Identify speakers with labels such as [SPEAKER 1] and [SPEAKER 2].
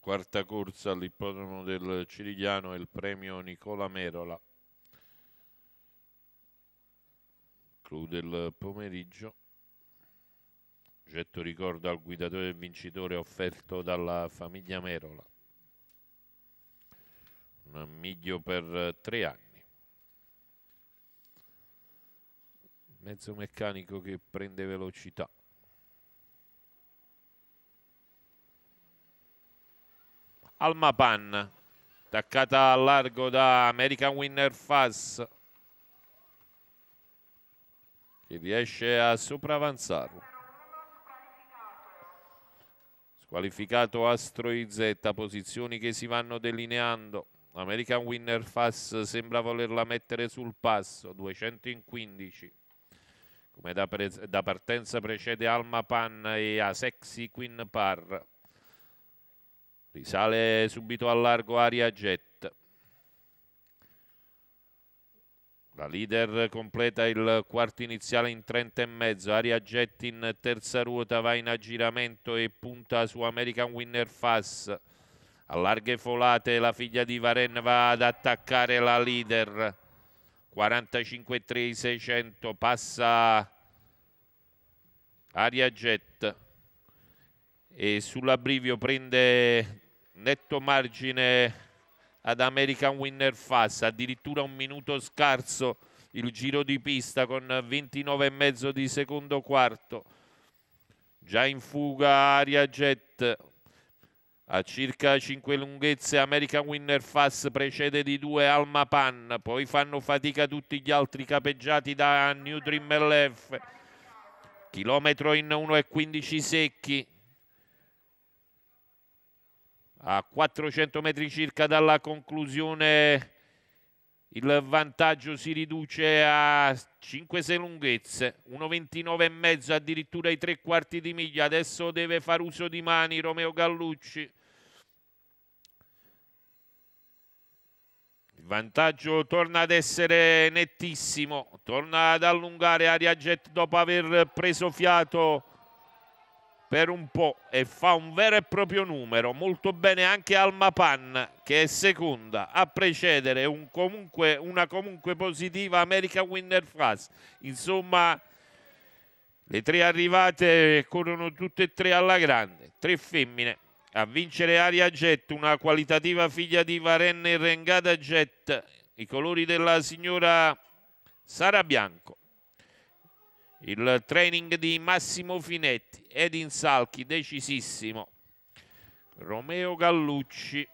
[SPEAKER 1] quarta corsa all'ippodromo del Cirigliano e il premio Nicola Merola. Clou del pomeriggio. Getto ricordo al guidatore del vincitore offerto dalla famiglia Merola. Un miglio per tre anni. Mezzo meccanico che prende velocità. Almapan attaccata a largo da American Winner Fass, che riesce a sopravanzarlo squalificato Astro Izetta posizioni che si vanno delineando American Winner Fass sembra volerla mettere sul passo 215 come da, da partenza precede Alma Pan e a Sexy Queen Par Risale subito al largo aria jet. La leader completa il quarto iniziale in 30 e mezzo. Aria jet in terza ruota va in aggiramento e punta su American Winner Fass. A larghe folate la figlia di Varen va ad attaccare la leader. 45 3 600 passa aria jet e sull'abbrivio prende netto margine ad American Winner Fass, addirittura un minuto scarso il giro di pista con 29,5 di secondo quarto. Già in fuga Aria Jet a circa 5 lunghezze American Winner Fass precede di 2 Alma Pan, poi fanno fatica tutti gli altri capeggiati da New Dream LF. Chilometro in 1,15 secchi a 400 metri circa dalla conclusione il vantaggio si riduce a 5-6 lunghezze, 1,29 e mezzo addirittura i tre quarti di miglia. Adesso deve fare uso di mani Romeo Gallucci. Il vantaggio torna ad essere nettissimo, torna ad allungare aria jet dopo aver preso fiato per un po' e fa un vero e proprio numero, molto bene anche Alma Pan che è seconda a precedere un comunque, una comunque positiva America Winner Fast, insomma le tre arrivate corrono tutte e tre alla grande, tre femmine a vincere Aria Jet, una qualitativa figlia di Varenne Rengada Jet, i colori della signora Sara Bianco. Il training di Massimo Finetti, Edin Salchi, decisissimo. Romeo Gallucci.